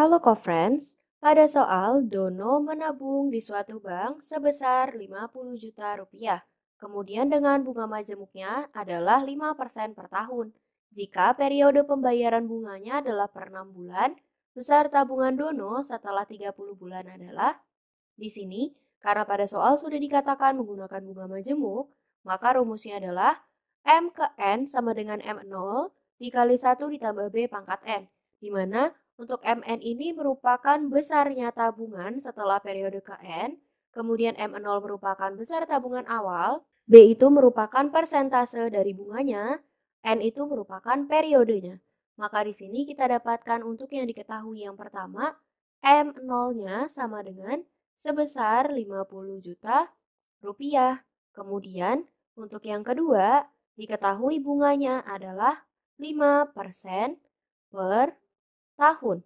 Halo co-friends, pada soal Dono menabung di suatu bank sebesar 50 juta rupiah. Kemudian dengan bunga majemuknya adalah 5% per tahun. Jika periode pembayaran bunganya adalah per 6 bulan, besar tabungan Dono setelah 30 bulan adalah di sini karena pada soal sudah dikatakan menggunakan bunga majemuk, maka rumusnya adalah M ke N sama dengan M0 dikali 1 ditambah B pangkat N, di mana untuk MN ini merupakan besarnya tabungan setelah periode KN, kemudian M0 merupakan besar tabungan awal, B itu merupakan persentase dari bunganya, N itu merupakan periodenya. Maka di sini kita dapatkan untuk yang diketahui yang pertama, M0-nya sama dengan sebesar 50 juta rupiah. Kemudian untuk yang kedua, diketahui bunganya adalah 5% per tahun.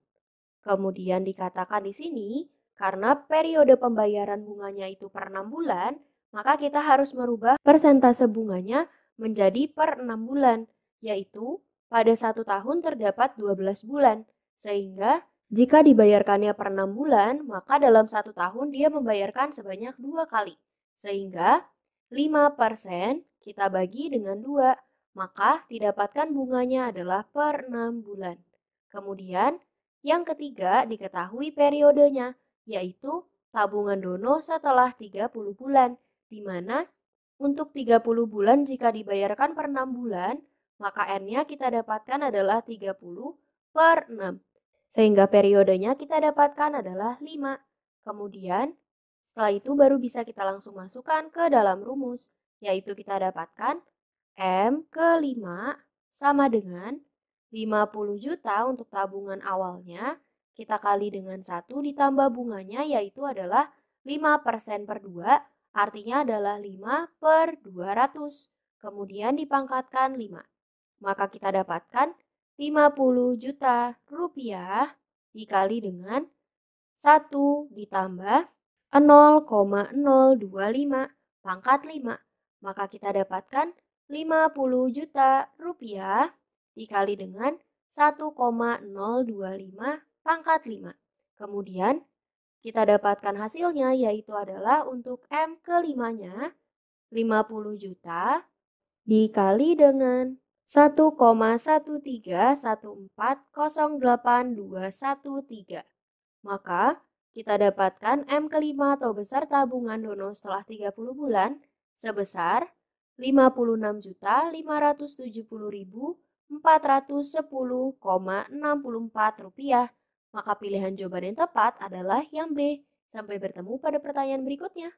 Kemudian dikatakan di sini, karena periode pembayaran bunganya itu per 6 bulan, maka kita harus merubah persentase bunganya menjadi per 6 bulan, yaitu pada satu tahun terdapat 12 bulan. Sehingga jika dibayarkannya per 6 bulan, maka dalam satu tahun dia membayarkan sebanyak dua kali. Sehingga 5% kita bagi dengan dua, maka didapatkan bunganya adalah per 6 bulan. Kemudian, yang ketiga diketahui periodenya, yaitu tabungan dono setelah 30 bulan, di mana untuk 30 bulan jika dibayarkan per 6 bulan, maka N-nya kita dapatkan adalah 30 per 6. Sehingga periodenya kita dapatkan adalah 5. Kemudian, setelah itu baru bisa kita langsung masukkan ke dalam rumus, yaitu kita dapatkan M ke 5 sama dengan 50 juta untuk tabungan awalnya, kita kali dengan satu ditambah bunganya yaitu adalah 5% per 2, artinya adalah 5 per 200. Kemudian dipangkatkan 5. Maka kita dapatkan 50 juta rupiah dikali dengan 1 ditambah 0,025 pangkat 5. Maka kita dapatkan 50 juta rupiah dikali dengan 1,025 pangkat 5. Kemudian kita dapatkan hasilnya yaitu adalah untuk M kelimanya 50 juta dikali dengan 1,131408213. Maka kita dapatkan M kelima atau besar tabungan dono setelah 30 bulan sebesar 56 56.570.000 410,64 rupiah. Maka pilihan jawaban yang tepat adalah yang B. Sampai bertemu pada pertanyaan berikutnya.